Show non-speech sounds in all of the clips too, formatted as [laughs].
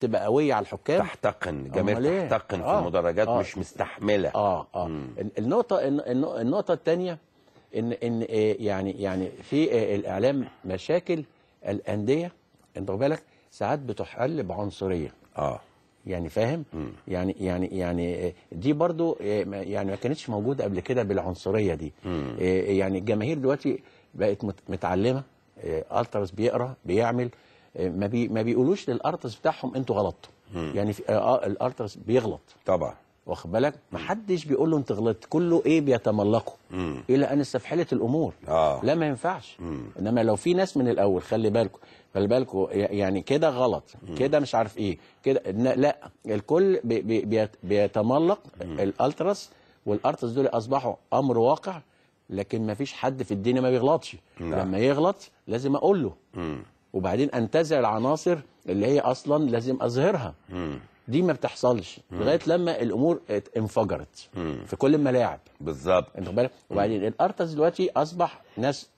تبقى قويه على الحكام تحتقن جماهير تحتقن آه. في المدرجات آه. مش مستحمله اه اه النقطه النقطه الثانيه ان ان آه، يعني يعني في آه، الاعلام مشاكل الانديه انت بالك ساعات بتحل بعنصريه اه يعني فاهم يعني يعني يعني آه، دي برضو يعني ما كانتش موجوده قبل كده بالعنصريه دي مم. يعني الجماهير دلوقتي بقت متعلمه التراس بيقرا بيعمل آه، ما, بي ما بيقولوش للارتس بتاعهم انتوا غلطتوا يعني في آه،, اه الارتس بيغلط طبعا واخد بالك ما حدش بيقول له انت غلطت كله ايه بيتملقه الى إيه ان استفحلت الامور آه. لا ما ينفعش مم. انما لو في ناس من الاول خلي بالكم خلي بالكم يعني كده غلط كده مش عارف ايه كده لا الكل بي بي بيتملق الالتراس والارترس دول اصبحوا امر واقع لكن ما فيش حد في الدنيا ما بيغلطش لا. لما يغلط لازم اقول له مم. وبعدين انتزع العناصر اللي هي اصلا لازم اظهرها دي ما بتحصلش لغايه لما الامور انفجرت في كل الملاعب بالظبط انت بالك وبعدين الارتز دلوقتي اصبح ناس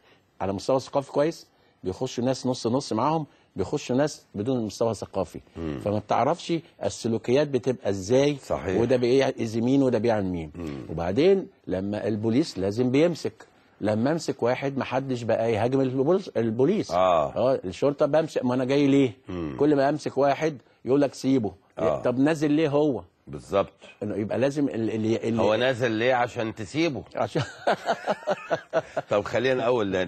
على مستوى ثقافي كويس بيخشوا ناس نص نص معاهم بيخشوا ناس بدون مستوى ثقافي مم. فما بتعرفش السلوكيات بتبقى ازاي صحيح. وده بيأذي مين وده بيعمل مين وبعدين لما البوليس لازم بيمسك لما امسك واحد محدش بقى يهاجم البوليس اه, آه الشرطه بمسك ما انا جاي ليه مم. كل ما امسك واحد يقول لك سيبه آه. طب نازل ليه هو بالظبط انه يبقى لازم اللي, اللي هو نازل ليه عشان تسيبه عشان [laughs] طب خلينا الاول